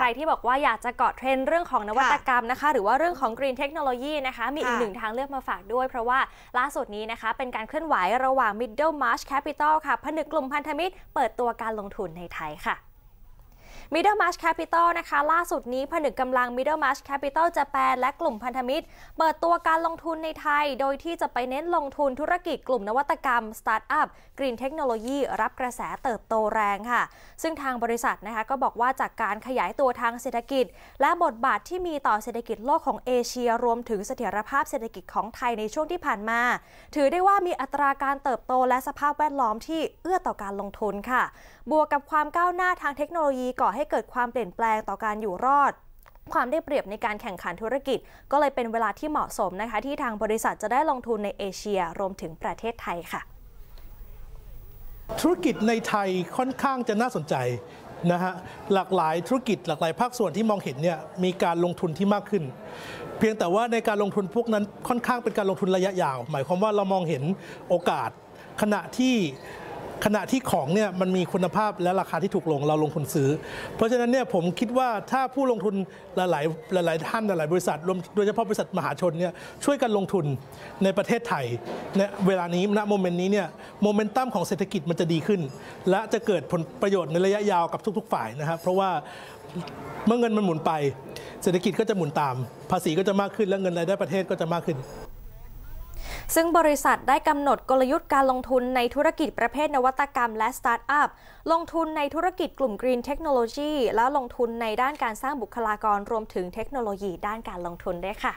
ใครที่บอกว่าอยากจะเกาะเทรนเรื่องของนวัตกรรมนะคะ หรือว่าเรื่องของกรีนเทคโนโลยีนะคะ มีอีกหนึ่งทางเลือกมาฝากด้วย เพราะว่าล่าสุดนี้นะคะ เป็นการเคลื่อนไหวระหว่าง Middle March Capital ค่ะผนึกกลุ่มพันธมิตรเปิดตัวการลงทุนในไทยค่ะ Middlemarch Capital นะคะล่าสุดนี้ผนึกกำลัง Middlemarch Capital จะแปนและกลุ่มพันธมิตร เปิดตัวการลงทุนในไทย โดยที่จะไปเน้นลงทุนธุรกิจกลุ่มนวัตกรรมสตาร์ทอัพกรีนเทคโนโลยีรับกระแสเติบโตแรงค่ะ ซึ่งทางบริษัทนะคะก็บอกว่าจากการขยายตัวทางเศรษฐกิจ และบทบาทที่มีต่อเศรษฐกิจโลกของเอเชีย รวมถึงเสถียรภาพเศรษฐกิจของไทยในช่วงที่ผ่านมาถือได้ว่ามีอัตราการเติบโตและสภาพแวดล้อมที่เอื้อต่อการลงทุนค่ะ บวกกับความก้าวหน้าทางเทคโนโลยีก่อใหให้เกิดความเปลี่ยนแปลงต่อการอยู่รอด ความได้เปรียบในการแข่งขันธุรกิจ ก็เลยเป็นเวลาที่เหมาะสมนะคะที่ทางบริษัทจะได้ลงทุนในเอเชียรวมถึงประเทศไทยค่ะธุรกิจในไทยค่อนข้างจะน่าสนใจนะฮะหลากหลายธุรกิจหลากหลายภาคส่วนที่มองเห็นเนี่ยมีการลงทุนที่มากขึ้น เพียงแต่ว่าในการลงทุนพวกนั้นค่อนข้างเป็นการลงทุนระยะยาวหมายความว่าเรามองเห็นโอกาสขณะที่ขณะที่ของเนี่ยมันมีคุณภาพและราคาที่ถูกลงเราลงทุนซื้อ เพราะฉะนั้นเนี่ยผมคิดว่าถ้าผู้ลงทุนหลายๆ หลายๆท่านหลายๆบริษัทรวมโดยเฉพาะบริษัทมหาชนเนี่ยช่วยกันลงทุนในประเทศไทยในเวลานี้ณโมเมนต์นี้เนี่ยโมเมนตัมของเศรษฐกิจมันจะดีขึ้น และจะเกิดผลประโยชน์ในระยะยาวกับทุก ๆ ฝ่ายนะครับ เพราะว่าเมื่อเงินมันหมุนไป เศรษฐกิจก็จะหมุนตาม ภาษีก็จะมากขึ้นและเงินรายได้ประเทศก็จะมากขึ้นซึ่งบริษัทได้กำหนดกลยุทธ์การลงทุนในธุรกิจประเภทนวัตกรรมและสตาร์ทอัพ ลงทุนในธุรกิจกลุ่มกรีนเทคโนโลยีและลงทุนในด้านการสร้างบุคลากรรวมถึงเทคโนโลยีด้านการลงทุนด้วยค่ะ